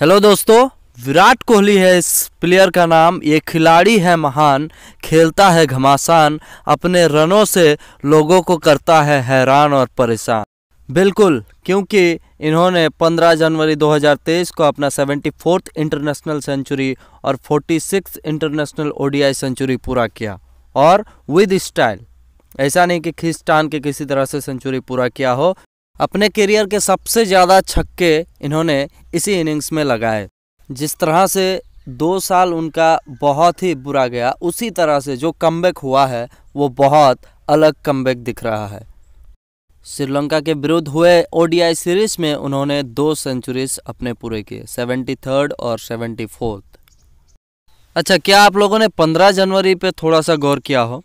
hello दोस्तों विराट कोहली है इस प्लेयर का नाम ये खिलाड़ी है महान खेलता है घमासान अपने रनों से लोगों को करता है हैरान और परेशान बिल्कुल क्योंकि इन्होंने 15 जनवरी 2023 को अपना सेवेंटी फोर्थ इंटरनेशनल सेंचुरी और 46 इंटरनेशनल ओडीआई सेंचुरी पूरा किया और विद स्टाइल ऐसा नहीं कि खिस्टान के किसी तरह से सेंचुरी पूरा किया हो अपने करियर के सबसे ज़्यादा छक्के इन्होंने इसी इनिंग्स में लगाए जिस तरह से दो साल उनका बहुत ही बुरा गया उसी तरह से जो कमबैक हुआ है वो बहुत अलग कमबैक दिख रहा है श्रीलंका के विरुद्ध हुए ओडीआई सीरीज में उन्होंने दो सेंचुरीज अपने पूरे किए सेवेंटी थर्ड और सेवेंटी फोर्थ अच्छा क्या आप लोगों ने पंद्रह जनवरी पे थोड़ा सा गौर किया हो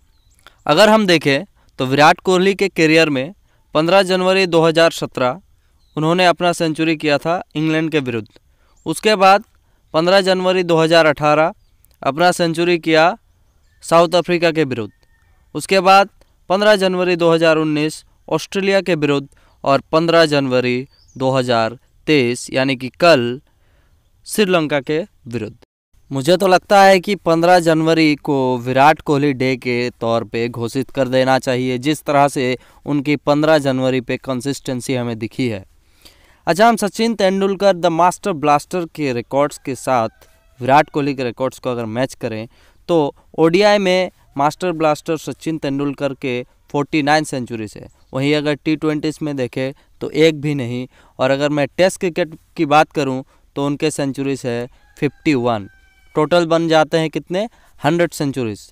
अगर हम देखें तो विराट कोहली के करियर में 15 जनवरी 2017 उन्होंने अपना सेंचुरी किया था इंग्लैंड के विरुद्ध उसके बाद 15 जनवरी 2018 अपना सेंचुरी किया साउथ अफ्रीका के विरुद्ध उसके बाद 15 जनवरी 2019 ऑस्ट्रेलिया के विरुद्ध और 15 जनवरी 2023 यानी कि कल श्रीलंका के विरुद्ध मुझे तो लगता है कि 15 जनवरी को विराट कोहली डे के तौर पे घोषित कर देना चाहिए जिस तरह से उनकी 15 जनवरी पे कंसिस्टेंसी हमें दिखी है अच्छा हम Sachin Tendulkar the master blaster के रिकॉर्ड्स के साथ विराट कोहली के रिकॉर्ड्स को अगर मैच करें तो ओडीआई में मास्टर ब्लास्टर सचिन तेंदुलकर के 49 सेंचुरीज है वहीं अगर टी ट्वेंटीज़ में देखें तो एक भी नहीं और अगर मैं टेस्ट क्रिकेट की बात करूं तो उनके सेंचुरीज है 51 टोटल बन जाते हैं कितने हंड्रेड सेंचुरीज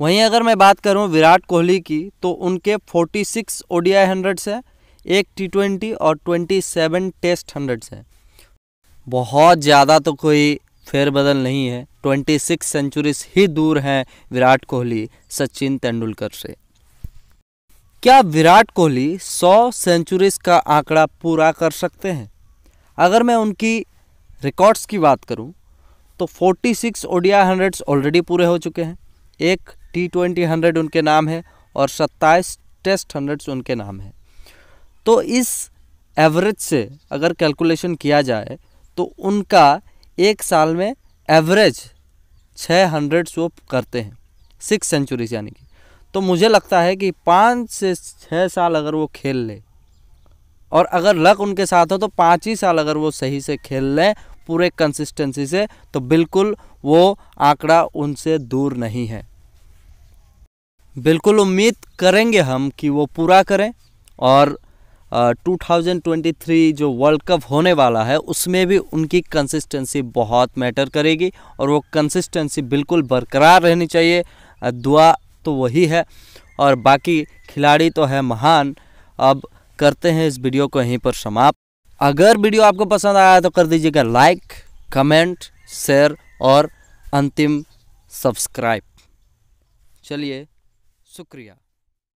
वहीं अगर मैं बात करूं विराट कोहली की तो उनके 46 six O D I hundreds हैं एक टी ट्वेंटी और 27 टेस्ट हंड्रेड्स हैं बहुत ज़्यादा तो कोई फेरबदल नहीं है 26 सिक्स सेंचुरीज ही दूर हैं विराट कोहली सचिन तेंदुलकर से क्या विराट कोहली 100 सेंचुरीज का आंकड़ा पूरा कर सकते हैं अगर मैं उनकी रिकॉर्ड्स की बात करूं तो 46 सिक्स ओडिया हंड्रेड्स ऑलरेडी पूरे हो चुके हैं एक टी ट्वेंटी हंड्रेड उनके नाम है और 27 टेस्ट हंड्रेड्स उनके नाम है तो इस एवरेज से अगर कैलकुलेशन किया जाए तो उनका एक साल में एवरेज छः हंड्रेड्स वो करते हैं सिक्स सेंचुरीज यानी कि तो मुझे लगता है कि पाँच से छः साल अगर वो खेल ले और अगर लक उनके साथ हो तो पाँच ही साल अगर वो सही से खेल लें पूरे कंसिस्टेंसी से तो बिल्कुल वो आंकड़ा उनसे दूर नहीं है बिल्कुल उम्मीद करेंगे हम कि वो पूरा करें और आ, 2023 जो वर्ल्ड कप होने वाला है उसमें भी उनकी कंसिस्टेंसी बहुत मैटर करेगी और वो कंसिस्टेंसी बिल्कुल बरकरार रहनी चाहिए दुआ तो वही है और बाकी खिलाड़ी तो है महान अब करते हैं इस वीडियो को यहीं पर समाप्त अगर वीडियो आपको पसंद आया तो कर दीजिएगा लाइक कमेंट शेयर और अंतिम सब्सक्राइब चलिए शुक्रिया